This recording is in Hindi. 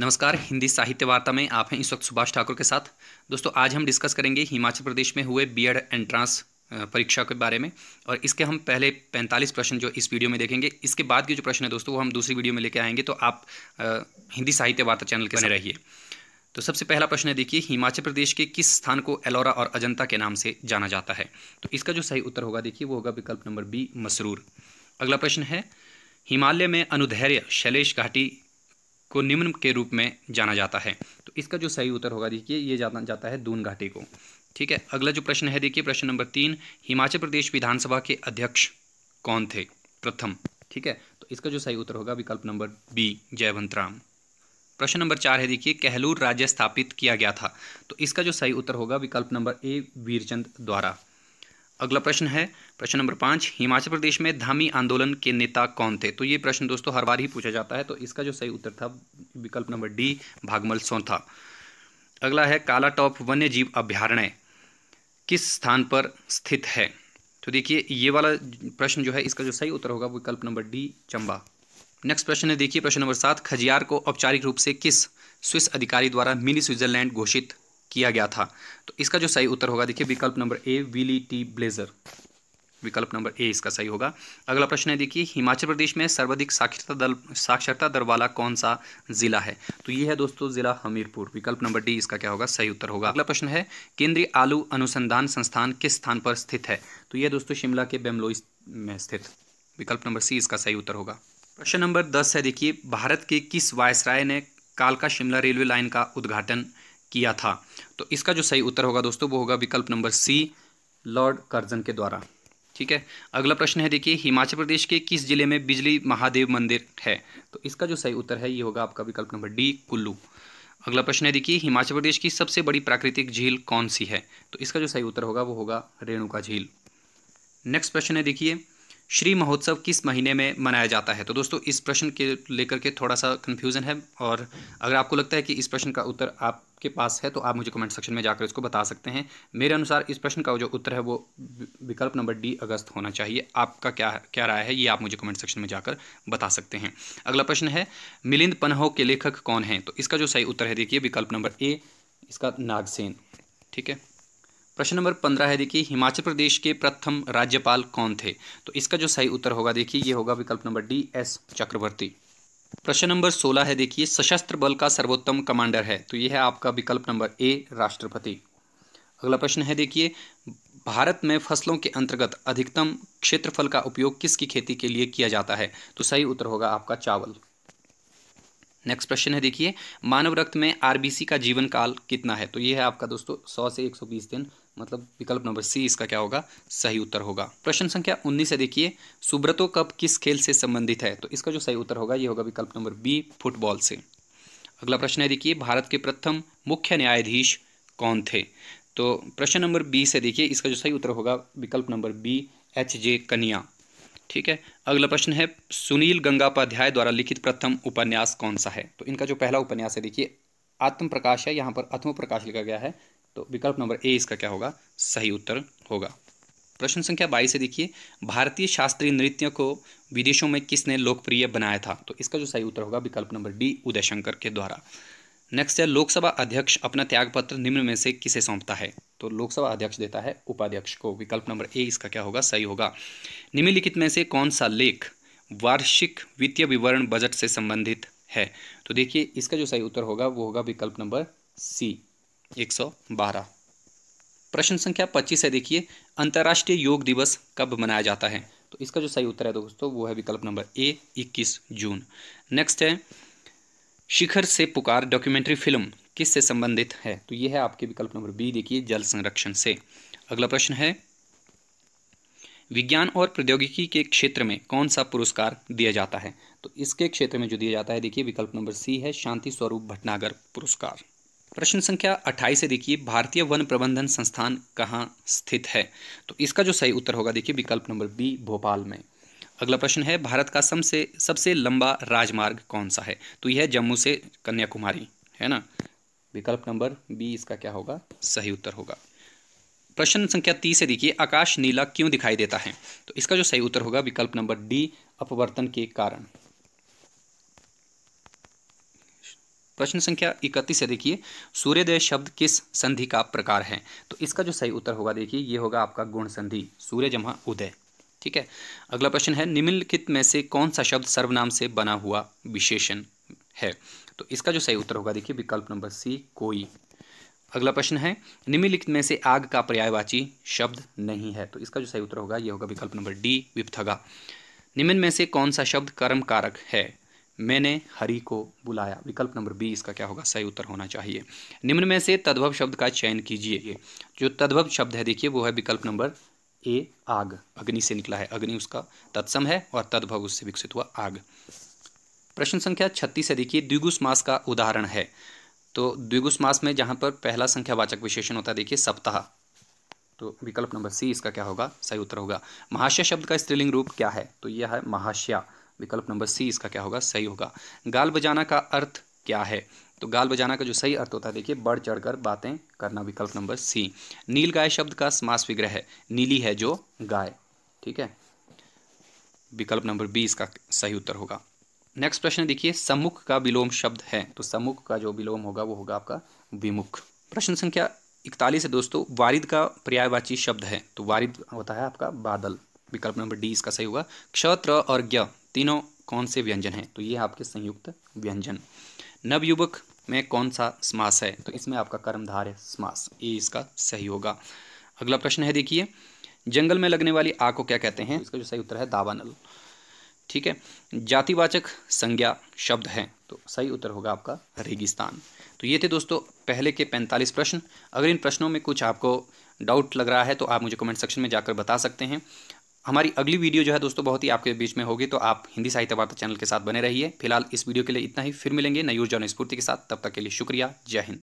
नमस्कार हिंदी साहित्य वार्ता में आप हैं इस वक्त सुभाष ठाकुर के साथ दोस्तों आज हम डिस्कस करेंगे हिमाचल प्रदेश में हुए बीएड एंट्रांस परीक्षा के बारे में और इसके हम पहले 45 प्रश्न जो इस वीडियो में देखेंगे इसके बाद के जो प्रश्न है दोस्तों वो हम दूसरी वीडियो में लेके आएंगे तो आप हिंदी साहित्य वार्ता चैनल के बने रहिए तो सबसे पहला प्रश्न है देखिए हिमाचल प्रदेश के किस स्थान को एलोरा और अजंता के नाम से जाना जाता है तो इसका जो सही उत्तर होगा देखिए वो होगा विकल्प नंबर बी मसरूर अगला प्रश्न है हिमालय में अनुधैर्य शैलेश घाटी को निम्न के रूप में जाना जाता है तो इसका जो सही उत्तर होगा देखिए ये जाना जाता है दून घाटी को ठीक है अगला जो प्रश्न है देखिए प्रश्न नंबर तीन हिमाचल प्रदेश विधानसभा के अध्यक्ष कौन थे प्रथम ठीक है तो इसका जो सही उत्तर होगा विकल्प नंबर बी जयवंत राम प्रश्न नंबर चार है देखिए कहलूर राज्य स्थापित किया गया था तो इसका जो सही उत्तर होगा विकल्प नंबर ए वीरचंद द्वारा अगला प्रश्न है प्रश्न नंबर पाँच हिमाचल प्रदेश में धामी आंदोलन के नेता कौन थे तो ये प्रश्न दोस्तों हर बार ही पूछा जाता है तो इसका जो सही उत्तर था विकल्प नंबर डी भागमल सोंथा अगला है काला टॉप वन्य जीव अभ्यारण्य किस स्थान पर स्थित है तो देखिए ये वाला प्रश्न जो है इसका जो सही उत्तर होगा विकल्प नंबर डी चंबा नेक्स्ट प्रश्न है देखिए प्रश्न नंबर सात खजियार को औपचारिक रूप से किस स्विस अधिकारी द्वारा मिनी स्विट्जरलैंड घोषित किया गया था तो इसका जो सही उत्तर होगा देखिए विकल्प नंबर ए विली टी ब्लेजर विकल्प नंबर ए इसका सही होगा अगला प्रश्न है देखिए हिमाचल प्रदेश में सर्वाधिक साक्षरता दल साक्षरता दर वाला कौन सा जिला है तो ये है दोस्तों जिला हमीरपुर विकल्प नंबर डी इसका क्या होगा सही उत्तर होगा अगला प्रश्न है केंद्रीय आलू अनुसंधान संस्थान किस स्थान पर स्थित है तो यह दोस्तों शिमला के बेमलोई में स्थित विकल्प नंबर सी इसका सही उत्तर होगा प्रश्न नंबर दस है देखिए भारत के किस वायसराय ने कालका शिमला रेलवे लाइन का उद्घाटन किया था तो इसका जो सही उत्तर होगा दोस्तों वो होगा विकल्प नंबर सी लॉर्ड कर्जन के द्वारा ठीक है अगला प्रश्न है देखिए हिमाचल प्रदेश के किस जिले में बिजली महादेव मंदिर है तो इसका जो सही उत्तर है ये होगा आपका विकल्प नंबर डी कुल्लू अगला प्रश्न है देखिए हिमाचल प्रदेश की सबसे बड़ी प्राकृतिक झील कौन सी है तो इसका जो सही उत्तर होगा वो होगा रेणुका झील नेक्स्ट प्रश्न है देखिए श्री महोत्सव किस महीने में मनाया जाता है तो दोस्तों इस प्रश्न के लेकर के थोड़ा सा कन्फ्यूज़न है और अगर आपको लगता है कि इस प्रश्न का उत्तर आपके पास है तो आप मुझे कमेंट सेक्शन में जाकर इसको बता सकते हैं मेरे अनुसार इस प्रश्न का जो उत्तर है वो विकल्प नंबर डी अगस्त होना चाहिए आपका क्या क्या राय है ये आप मुझे कमेंट सेक्शन में जाकर बता सकते हैं अगला प्रश्न है मिलिंद पन्हो के लेखक कौन हैं तो इसका जो सही उत्तर है देखिए विकल्प नंबर ए इसका नागसेन ठीक है प्रश्न नंबर पंद्रह है देखिए हिमाचल प्रदेश के प्रथम राज्यपाल कौन थे तो इसका जो सही उत्तर होगा देखिए ये होगा विकल्प नंबर डी एस चक्रवर्ती प्रश्न नंबर सोलह है देखिए सशस्त्र बल का सर्वोत्तम कमांडर है तो ये है आपका विकल्प नंबर ए राष्ट्रपति अगला प्रश्न है देखिए भारत में फसलों के अंतर्गत अधिकतम क्षेत्रफल का उपयोग किसकी खेती के लिए किया जाता है तो सही उत्तर होगा आपका चावल नेक्स्ट क्वेश्चन है देखिए मानव रक्त में आरबीसी का जीवन काल कितना है तो ये है आपका दोस्तों सौ से एक सौ बीस दिन मतलब विकल्प नंबर सी इसका क्या होगा सही उत्तर होगा प्रश्न संख्या उन्नीस है देखिए सुब्रतो कप किस खेल से संबंधित है तो इसका जो सही उत्तर होगा ये होगा विकल्प नंबर बी फुटबॉल से अगला प्रश्न है देखिए भारत के प्रथम मुख्य न्यायाधीश कौन थे तो प्रश्न नंबर बी से देखिए इसका जो सही उत्तर होगा विकल्प नंबर बी एच जे कनिया ठीक है अगला प्रश्न है सुनील गंगापाध्याय द्वारा लिखित प्रथम उपन्यास कौन सा है तो इनका जो पहला उपन्यास है देखिए प्रकाश है यहाँ पर प्रकाश लिखा गया है तो विकल्प नंबर ए इसका क्या होगा सही उत्तर होगा प्रश्न संख्या बाईस है देखिए भारतीय शास्त्रीय नृत्य को विदेशों में किसने लोकप्रिय बनाया था तो इसका जो सही उत्तर होगा विकल्प नंबर डी उदयशंकर के द्वारा नेक्स्ट है लोकसभा अध्यक्ष अपना त्यागपत्र निम्न में से किसे सौंपता है तो लोकसभा अध्यक्ष देता है उपाध्यक्ष को विकल्प नंबर ए इसका क्या होगा सही होगा निम्नलिखित में से कौन सा लेख वार्षिक वित्तीय विवरण बजट से संबंधित है तो देखिए इसका जो सही उत्तर होगा वो होगा विकल्प नंबर सी एक प्रश्न संख्या पच्चीस है देखिए अंतर्राष्ट्रीय योग दिवस कब मनाया जाता है तो इसका जो सही उत्तर है दोस्तों वो है विकल्प नंबर ए 21 जून नेक्स्ट है शिखर से पुकार डॉक्यूमेंट्री फिल्म किस से संबंधित है तो ये है आपके विकल्प नंबर बी देखिए जल संरक्षण से अगला प्रश्न है विज्ञान और प्रौद्योगिकी के क्षेत्र में कौन सा पुरस्कार दिया जाता है तो इसके क्षेत्र में जो दिया जाता है देखिए विकल्प नंबर सी है शांति स्वरूप भटनागर पुरस्कार प्रश्न संख्या 28 से देखिए भारतीय वन प्रबंधन संस्थान कहाँ स्थित है तो इसका जो सही उत्तर होगा देखिए विकल्प नंबर बी भोपाल में अगला प्रश्न है भारत का सबसे सबसे लंबा राजमार्ग कौन सा है तो यह है जम्मू से कन्याकुमारी है ना विकल्प नंबर बी इसका क्या होगा सही उत्तर होगा प्रश्न संख्या तीस से देखिए आकाश नीला क्यों दिखाई देता है तो इसका जो सही उत्तर होगा विकल्प नंबर डी अपवर्तन के कारण प्रश्न संख्या इकतीस से देखिए सूर्योदय शब्द किस संधि का प्रकार है तो इसका जो सही उत्तर होगा देखिए ये होगा आपका गुण संधि सूर्य जमा उदय ठीक है अगला प्रश्न है निम्नलिखित में से कौन सा शब्द सर्वनाम से बना हुआ विशेषण है तो इसका जो सही उत्तर होगा देखिए विकल्प नंबर सी कोई अगला प्रश्न है निम्नलिखित में से आग का पर्यायवाची शब्द नहीं है तो इसका जो सही उत्तर होगा यह होगा विकल्प नंबर डी विपथगा निम्न में से कौन सा शब्द कर्म कारक है मैंने हरि को बुलाया विकल्प नंबर बी इसका क्या होगा सही उत्तर होना चाहिए निम्न में से तद्भव शब्द का चयन कीजिए जो तद्भव शब्द है देखिए वो है विकल्प नंबर ए आग अग्नि से निकला है अग्नि उसका तत्सम है और तद्भव उससे विकसित हुआ आग प्रश्न संख्या छत्तीस है देखिए द्विगुस मास का उदाहरण है तो द्विगुस मास में जहां पर पहला संख्यावाचक विशेषण होता है देखिए सप्ताह तो विकल्प नंबर सी इसका क्या होगा सही उत्तर होगा महाशय शब्द का स्त्रीलिंग रूप क्या है तो यह है महाशया विकल्प नंबर सी इसका क्या होगा सही होगा गाल बजाना का अर्थ क्या है तो गाल बजाना का जो सही अर्थ होता है देखिए बढ़ चढ़कर बातें करना विकल्प नंबर सी नील गाय शब्द का समास विग्रह है नीली है जो गाय ठीक है विकल्प नंबर बी इसका सही उत्तर होगा नेक्स्ट प्रश्न देखिए सम्मुख का विलोम शब्द है तो सम्मुख का जो विलोम होगा वो होगा आपका विमुख प्रश्न संख्या इकतालीस है दोस्तों वारिद का पर्यायवाची शब्द है तो वारिद होता है आपका बादल विकल्प नंबर डी इसका सही होगा क्षत्र और ज्ञ तीनों कौन से व्यंजन हैं तो ये आपके संयुक्त व्यंजन नवयुवक में कौन सा समास है तो इसमें आपका कर्मधार्य समास ये इसका सही होगा अगला प्रश्न है देखिए जंगल में लगने वाली आग को क्या कहते हैं इसका जो सही उत्तर है दावानल ठीक है जातिवाचक संज्ञा शब्द हैं तो सही उत्तर होगा आपका रेगिस्तान तो ये थे दोस्तों पहले के पैंतालीस प्रश्न अगर इन प्रश्नों में कुछ आपको डाउट लग रहा है तो आप मुझे कमेंट सेक्शन में जाकर बता सकते हैं हमारी अगली वीडियो जो है दोस्तों बहुत ही आपके बीच में होगी तो आप हिंदी साहित्य वार्ता चैनल के साथ बने रहिए फिलहाल इस वीडियो के लिए इतना ही फिर मिलेंगे नयूर जौन स्फूर्ति के साथ तब तक के लिए शुक्रिया जय हिंद